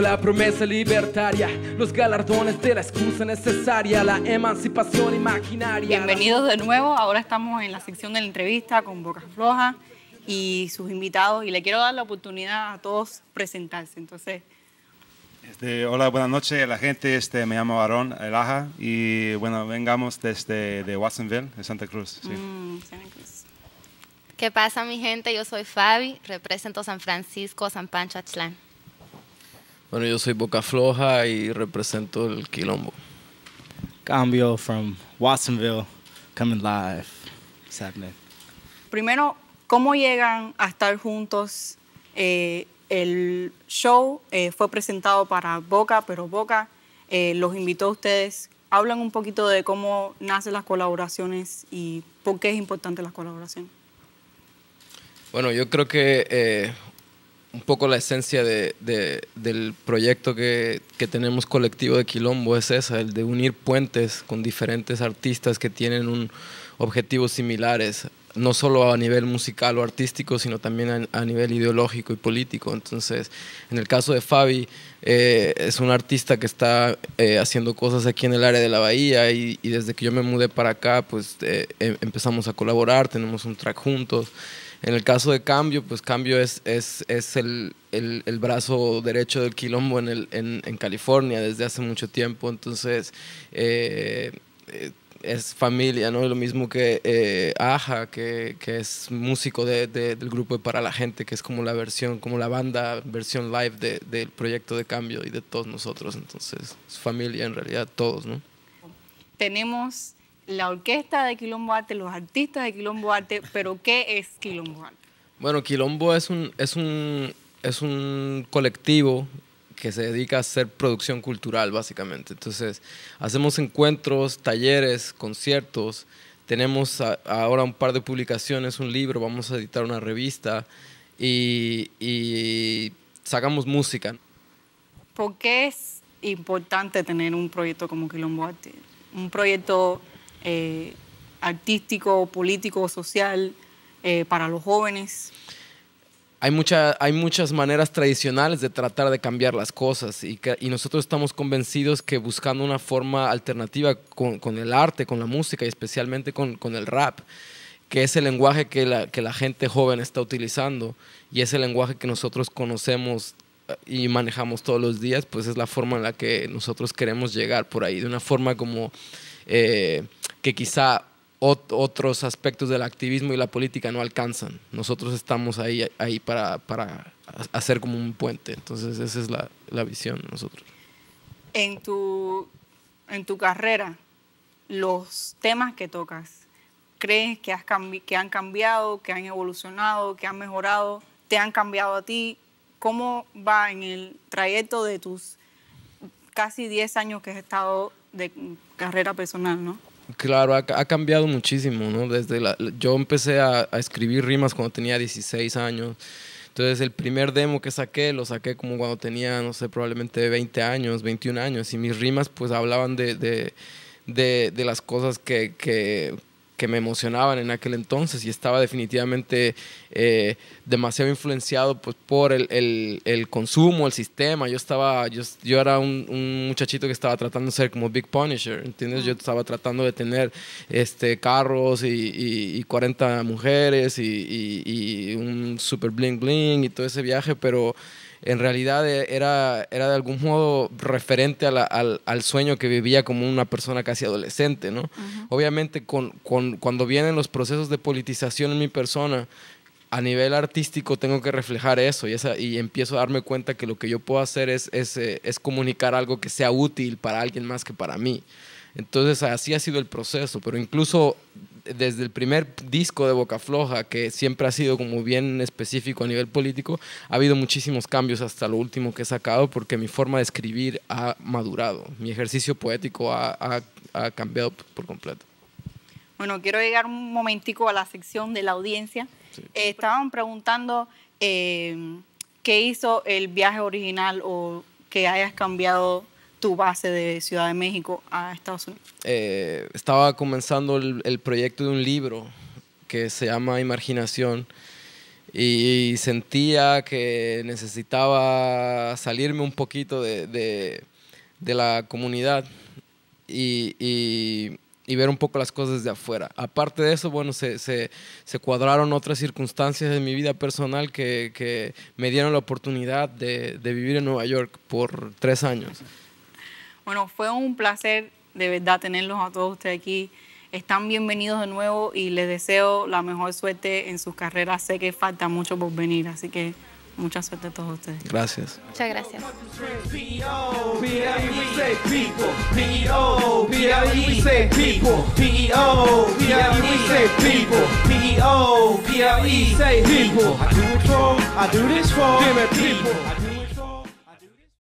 la promesa libertaria, los galardones de la excusa necesaria, la emancipación imaginaria. Bienvenidos de nuevo, ahora estamos en la sección de la entrevista con Boca Floja y sus invitados y le quiero dar la oportunidad a todos presentarse. Entonces, este, hola, buenas noches la gente. Este, me llamo Aarón Elaja y bueno, vengamos desde de Watsonville, de Santa Cruz. Mm, Santa Cruz. ¿Qué pasa mi gente? Yo soy Fabi, represento San Francisco, San Pancho, Atlán. Bueno, yo soy Boca Floja y represento el Quilombo. Cambio from Watsonville, coming live. Exactamente. Primero, ¿cómo llegan a estar juntos? Eh, el show eh, fue presentado para Boca, pero Boca eh, los invitó a ustedes. Hablan un poquito de cómo nacen las colaboraciones y por qué es importante la colaboración. Bueno, yo creo que un poco la esencia de, de, del proyecto que, que, tenemos colectivo de Quilombo es esa, el de unir puentes con diferentes artistas que tienen un objetivos similares, no solo a nivel musical o artístico, sino también a, nivel ideológico y político. Entonces, en el caso de Fabi, eh, es un artista que está eh, haciendo cosas aquí en el área de la bahía y, y desde que yo me mudé para acá, pues eh, em, empezamos a colaborar, tenemos un track juntos. En el caso de Cambio, pues Cambio es, es, es el, el, brazo derecho del quilombo en, el, en, California desde hace mucho tiempo, entonces eh, eh, es familia, ¿no? Lo mismo que eh, Aja, que, que, es músico del grupo de Para la Gente, que es como la versión, como la banda, versión live del proyecto de Cambio y de todos nosotros, entonces es familia en realidad, todos, ¿no? Tenemos la orquesta de Quilombo Arte, los artistas de Quilombo Arte, pero ¿qué es Quilombo Arte? Bueno, Quilombo es un, es un, es un colectivo que se dedica a hacer producción cultural, básicamente. Entonces, hacemos encuentros, talleres, conciertos, tenemos ahora un par de publicaciones, un libro, vamos a editar una revista y, y sacamos música. ¿Por qué es importante tener un proyecto como Quilombo Arte? Un proyecto eh, artístico, político, social, eh, para los jóvenes? Hay, mucha, hay muchas maneras tradicionales de tratar de cambiar las cosas y, nosotros estamos convencidos que buscando una forma alternativa con, el arte, con la música y especialmente con, con el rap, que es el lenguaje que la, que la, gente joven está utilizando y es el lenguaje que nosotros conocemos eh, y manejamos todos los días, pues es la forma en la que nosotros queremos llegar por ahí, de una forma como eh, que quizá otros aspectos del activismo y la política no alcanzan. Nosotros estamos ahí, ahí para, hacer como un puente. Entonces esa es la, visión nosotros. En tu, en tu carrera, los temas que tocas, ¿crees que, has que han cambiado, que han evolucionado, que han mejorado, te han cambiado a ti? ¿Cómo va en el trayecto de tus casi 10 años que has estado de carrera personal, no? Claro, ha, cambiado muchísimo, ¿no? Desde la, yo empecé a, escribir rimas cuando tenía 16 años. Entonces, el primer demo que saqué, lo saqué como cuando tenía, no sé, probablemente 20 años, 21 años. Y mis rimas, pues, hablaban de, de, de las cosas que, que, que me emocionaban en aquel entonces y estaba definitivamente eh, demasiado influenciado pues, por el, el, consumo, el sistema. Yo estaba, yo, yo era un, muchachito que estaba tratando de ser como Big Punisher, ¿entiendes? Yo estaba tratando de tener este, carros y, 40 mujeres y, un super bling bling y todo ese viaje, pero en realidad eh, era, era de algún modo referente al, al, sueño que vivía como una persona casi adolescente, ¿no? Obviamente con, con, cuando vienen los procesos de politización en mi persona, a nivel artístico tengo que reflejar eso y, esa, y empiezo a darme cuenta que lo que yo puedo hacer es, es, eh, es comunicar algo que sea útil para alguien más que para mí. Entonces así ha sido el proceso, pero incluso desde el primer disco de Boca Floja, que siempre ha sido como bien específico a nivel político, ha habido muchísimos cambios hasta lo último que he sacado porque mi forma de escribir ha madurado, mi ejercicio poético ha, cambiado por completo. Bueno, quiero llegar un momentico a la sección de la audiencia. Eh, estaban preguntando eh, qué hizo el viaje original o que hayas cambiado tu base de Ciudad de México a Estados Unidos? Eh, estaba comenzando el, proyecto de un libro que se llama Imaginación y, sentía que necesitaba salirme un poquito de, de, la comunidad y, y, ver un poco las cosas de afuera. Aparte de eso, bueno, se, se, se cuadraron otras circunstancias de mi vida personal que, que me dieron la oportunidad de, de, vivir en Nueva York por tres años. Bueno, fue un placer de verdad tenerlos a todos ustedes aquí. Están bienvenidos de nuevo y les deseo la mejor suerte en sus carreras. Sé que falta mucho por venir, así que mucha suerte a todos ustedes. Gracias. Muchas gracias.